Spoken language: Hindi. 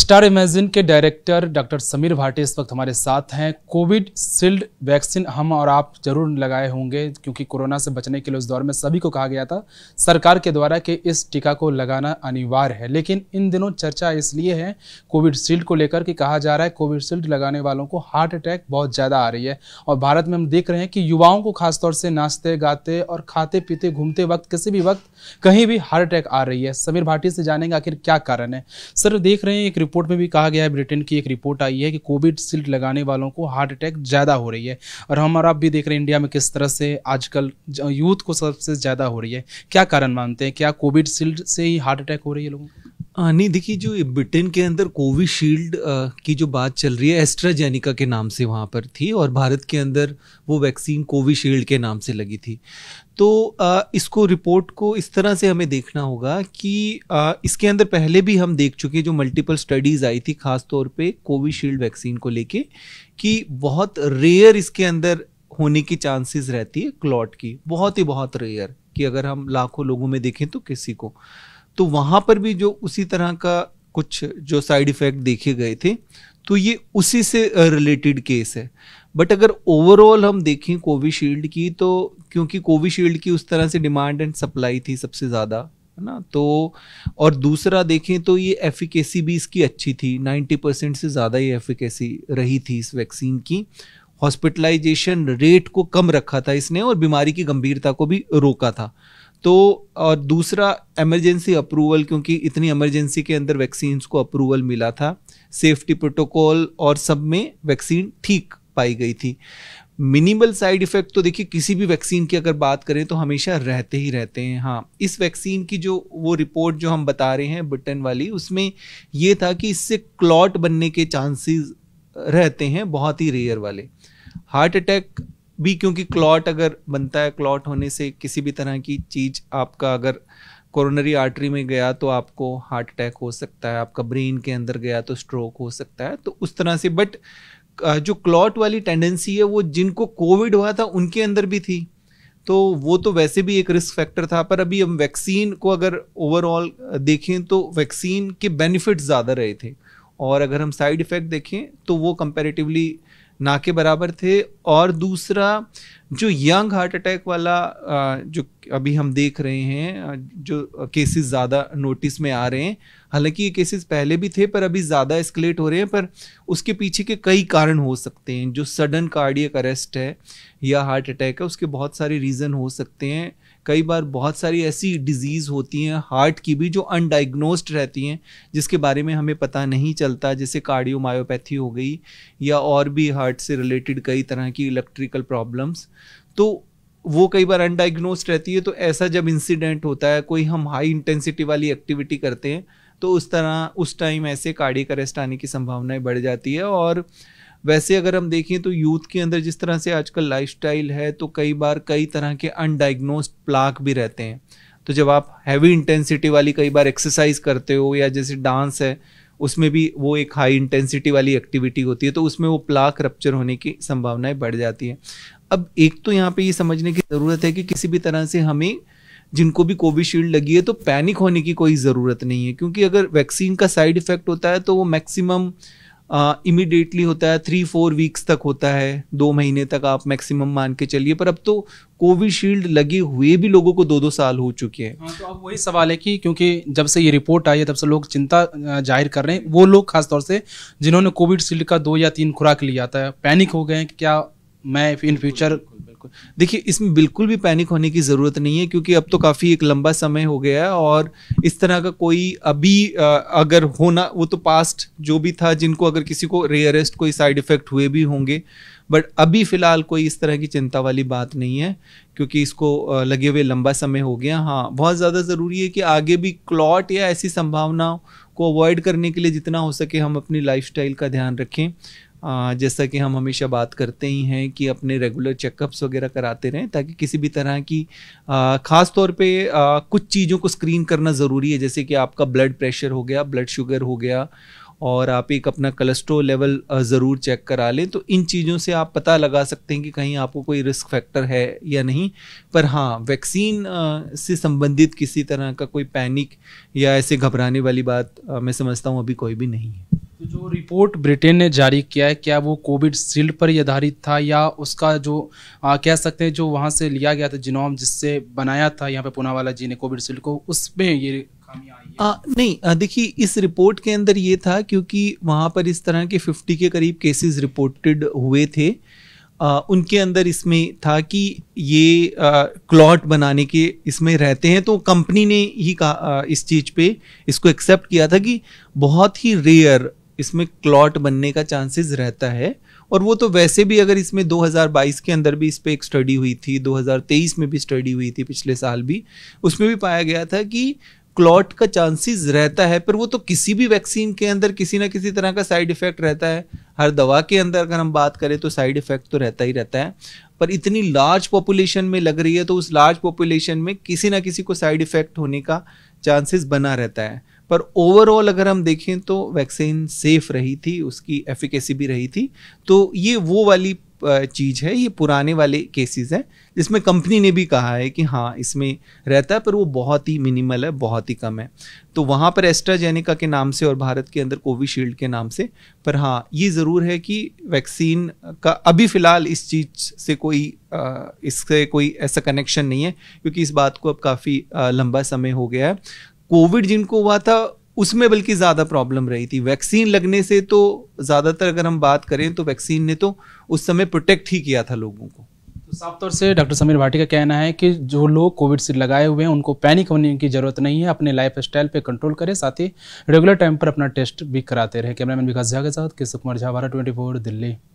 स्टार इमेजिन के डायरेक्टर डॉक्टर समीर भाटी इस वक्त हमारे साथ हैं कोविड सील्ड वैक्सीन हम और आप जरूर लगाए होंगे क्योंकि कोरोना से बचने के लिए उस दौर में सभी को कहा गया था सरकार के द्वारा कि इस टीका को लगाना अनिवार्य है लेकिन इन दिनों चर्चा इसलिए है कोविड सील्ड को लेकर कि कहा जा रहा है कोविड सील्ड लगाने वालों को हार्ट अटैक बहुत ज़्यादा आ रही है और भारत में हम देख रहे हैं कि युवाओं को खासतौर से नाचते गाते और खाते पीते घूमते वक्त किसी भी वक्त कहीं भी हार्ट अटैक आ रही है समीर भाटी से जानेंगे आखिर क्या कारण है सर देख रहे हैं एक रिपोर्ट में भी कहा गया है ब्रिटेन की एक रिपोर्ट आई है कि कोविड सील्ड लगाने वालों को हार्ट अटैक ज़्यादा हो रही है और हमारा आप भी देख रहे हैं इंडिया में किस तरह से आजकल यूथ को सबसे ज़्यादा हो रही है क्या कारण मानते हैं क्या कोविड सील्ड से ही हार्ट अटैक हो रही है लोगों को नहीं देखिए जो ब्रिटेन के अंदर कोविशील्ड की जो बात चल रही है एस्ट्राजेनिका के नाम से वहाँ पर थी और भारत के अंदर वो वैक्सीन कोविशील्ड के नाम से लगी थी तो इसको रिपोर्ट को इस तरह से हमें देखना होगा कि इसके अंदर पहले भी हम देख चुके जो मल्टीपल स्टडीज़ आई थी ख़ास तौर पे कोविशील्ड वैक्सीन को लेके कि बहुत रेयर इसके अंदर होने की चांसेस रहती है क्लॉट की बहुत ही बहुत रेयर कि अगर हम लाखों लोगों में देखें तो किसी को तो वहाँ पर भी जो उसी तरह का कुछ जो साइड इफ़ेक्ट देखे गए थे तो ये उसी से रिलेटेड केस है बट अगर ओवरऑल हम देखें कोविशील्ड की तो क्योंकि कोविशील्ड की उस तरह से डिमांड एंड सप्लाई थी सबसे ज़्यादा है ना तो और दूसरा देखें तो ये एफिकेसी भी इसकी अच्छी थी 90 परसेंट से ज़्यादा ये एफिकेसी रही थी इस वैक्सीन की हॉस्पिटलाइजेशन रेट को कम रखा था इसने और बीमारी की गंभीरता को भी रोका था तो और दूसरा एमरजेंसी अप्रूवल क्योंकि इतनी एमरजेंसी के अंदर वैक्सीन को अप्रूवल मिला था सेफ्टी प्रोटोकॉल और सब में वैक्सीन ठीक पाई गई थी मिनिमल साइड इफेक्ट तो देखिए किसी भी वैक्सीन की अगर बात करें तो हमेशा रहते ही रहते हैं हाँ इस वैक्सीन की जो वो रिपोर्ट जो हम बता रहे हैं ब्रिटेन वाली उसमें ये था कि इससे क्लॉट बनने के चांसेस रहते हैं बहुत ही रेयर वाले हार्ट अटैक भी क्योंकि क्लॉट अगर बनता है क्लॉट होने से किसी भी तरह की चीज आपका अगर कोरोनरी आर्टरी में गया तो आपको हार्ट अटैक हो सकता है आपका ब्रेन के अंदर गया तो स्ट्रोक हो सकता है तो उस तरह से बट जो क्लॉट वाली टेंडेंसी है वो जिनको कोविड हुआ था उनके अंदर भी थी तो वो तो वैसे भी एक रिस्क फैक्टर था पर अभी हम वैक्सीन को अगर ओवरऑल देखें तो वैक्सीन के बेनिफिट ज़्यादा रहे थे और अगर हम साइड इफ़ेक्ट देखें तो वो कंपेरेटिवली ना के बराबर थे और दूसरा जो यंग हार्ट अटैक वाला जो अभी हम देख रहे हैं जो केसेस ज़्यादा नोटिस में आ रहे हैं हालांकि ये केसेस पहले भी थे पर अभी ज़्यादा एस्केलेट हो रहे हैं पर उसके पीछे के कई कारण हो सकते हैं जो सडन कार्डियक अरेस्ट है या हार्ट अटैक है उसके बहुत सारे रीज़न हो सकते हैं कई बार बहुत सारी ऐसी डिजीज़ होती हैं हार्ट की भी जो अनडाइग्नोस्ड रहती हैं जिसके बारे में हमें पता नहीं चलता जैसे कार्डियोमायोपैथी हो गई या और भी हार्ट से रिलेटेड कई तरह की इलेक्ट्रिकल प्रॉब्लम्स तो वो कई बार अनडाइग्नोस्ड रहती है तो ऐसा जब इंसिडेंट होता है कोई हम हाई इंटेंसिटी वाली एक्टिविटी करते हैं तो उस तरह उस टाइम ऐसे कार्डिक अरेस्ट आने की संभावनाएं बढ़ जाती है और वैसे अगर हम देखें तो यूथ के अंदर जिस तरह से आजकल लाइफस्टाइल है तो कई बार कई तरह के अनडाइग्नोस्ड प्लाक भी रहते हैं तो जब आप हैवी इंटेंसिटी वाली कई बार एक्सरसाइज करते हो या जैसे डांस है उसमें भी वो एक हाई इंटेंसिटी वाली एक्टिविटी होती है तो उसमें वो प्लाक रप्चर होने की संभावनाएं बढ़ जाती है अब एक तो यहाँ पे ये समझने की ज़रूरत है कि किसी भी तरह से हमें जिनको भी कोविशील्ड लगी है तो पैनिक होने की कोई ज़रूरत नहीं है क्योंकि अगर वैक्सीन का साइड इफ़ेक्ट होता है तो वो मैक्सिमम इमिडिएटली होता है थ्री फोर वीक्स तक होता है दो महीने तक आप मैक्सिमम मान के चलिए पर अब तो कोविशील्ड लगे हुए भी लोगों को दो दो साल हो चुके हैं हाँ, तो अब वही सवाल है कि क्योंकि जब से ये रिपोर्ट आई है तब से लोग चिंता जाहिर कर रहे हैं वो लोग खासतौर से जिन्होंने कोविडशील्ड का दो या तीन खुराक लिया था पैनिक हो गए हैं कि क्या मैं इन फ्यूचर बिल्कुल देखिए इसमें बिल्कुल भी पैनिक होने की ज़रूरत नहीं है क्योंकि अब तो काफ़ी एक लंबा समय हो गया है और इस तरह का कोई अभी अगर होना वो तो पास्ट जो भी था जिनको अगर किसी को रेयरेस्ट कोई साइड इफ़ेक्ट हुए भी होंगे बट अभी फ़िलहाल कोई इस तरह की चिंता वाली बात नहीं है क्योंकि इसको लगे हुए लंबा समय हो गया हाँ बहुत ज़्यादा ज़रूरी है कि आगे भी क्लॉट या ऐसी संभावनाओं को अवॉइड करने के लिए जितना हो सके हम अपनी लाइफस्टाइल का ध्यान रखें जैसा कि हम हमेशा बात करते ही हैं कि अपने रेगुलर चेकअप्स वगैरह कराते रहें ताकि किसी भी तरह की ख़ास तौर पे कुछ चीज़ों को स्क्रीन करना ज़रूरी है जैसे कि आपका ब्लड प्रेशर हो गया ब्लड शुगर हो गया और आप एक अपना कोलेस्ट्रोल लेवल ज़रूर चेक करा लें तो इन चीज़ों से आप पता लगा सकते हैं कि कहीं आपको कोई रिस्क फैक्टर है या नहीं पर हाँ वैक्सीन से संबंधित किसी तरह का कोई पैनिक या ऐसे घबराने वाली बात मैं समझता हूँ अभी कोई भी नहीं है जो रिपोर्ट ब्रिटेन ने जारी किया है क्या वो कोविड शील्ड पर आधारित था या उसका जो आ, कह सकते हैं जो वहाँ से लिया गया था जिनोम जिससे बनाया था यहाँ पे पुनावाला जी ने कोविड शील्ड को उसमें ये आ, नहीं देखिए इस रिपोर्ट के अंदर ये था क्योंकि वहाँ पर इस तरह के 50 के करीब केसेस रिपोर्टेड हुए थे आ, उनके अंदर इसमें था कि ये क्लॉट बनाने के इसमें रहते हैं तो कंपनी ने ही कहा इस चीज़ पे इसको एक्सेप्ट किया था कि बहुत ही रेयर इसमें क्लॉट बनने का चांसेस रहता है और वो तो वैसे भी अगर इसमें 2022 के अंदर भी इस पर एक स्टडी हुई थी 2023 में भी स्टडी हुई थी पिछले साल भी उसमें भी पाया गया था कि क्लॉट का चांसेस रहता है पर वो तो किसी भी वैक्सीन के अंदर किसी ना किसी तरह का साइड इफेक्ट रहता है हर दवा के अंदर अगर हम बात करें तो साइड इफेक्ट तो रहता ही रहता है पर इतनी लार्ज पॉपुलेशन में लग रही है तो उस लार्ज पॉपुलेशन में किसी ना किसी को साइड इफेक्ट होने का चांसेस बना रहता है पर ओवरऑल अगर हम देखें तो वैक्सीन सेफ रही थी उसकी एफिकेसी भी रही थी तो ये वो वाली चीज़ है ये पुराने वाले केसेस हैं जिसमें कंपनी ने भी कहा है कि हाँ इसमें रहता है पर वो बहुत ही मिनिमल है बहुत ही कम है तो वहाँ पर एस्ट्राजेनिका के नाम से और भारत के अंदर कोविशील्ड के नाम से पर हाँ ये ज़रूर है कि वैक्सीन का अभी फ़िलहाल इस चीज़ से कोई इससे कोई ऐसा कनेक्शन नहीं है क्योंकि इस बात को अब काफ़ी लंबा समय हो गया है कोविड जिनको हुआ था उसमें बल्कि ज़्यादा प्रॉब्लम रही थी वैक्सीन लगने से तो ज़्यादातर अगर हम बात करें तो वैक्सीन ने तो उस समय प्रोटेक्ट ही किया था लोगों को तो साफ तौर से डॉक्टर समीर भाटी का कहना है कि जो लोग कोविड से लगाए हुए हैं उनको पैनिक होने की ज़रूरत नहीं है अपने लाइफ स्टाइल पर कंट्रोल करें साथ ही रेगुलर टाइम पर अपना टेस्ट भी कराते रहे कैमरामैन विकास झा के साथ केशव कुमार झा भारत ट्वेंटी दिल्ली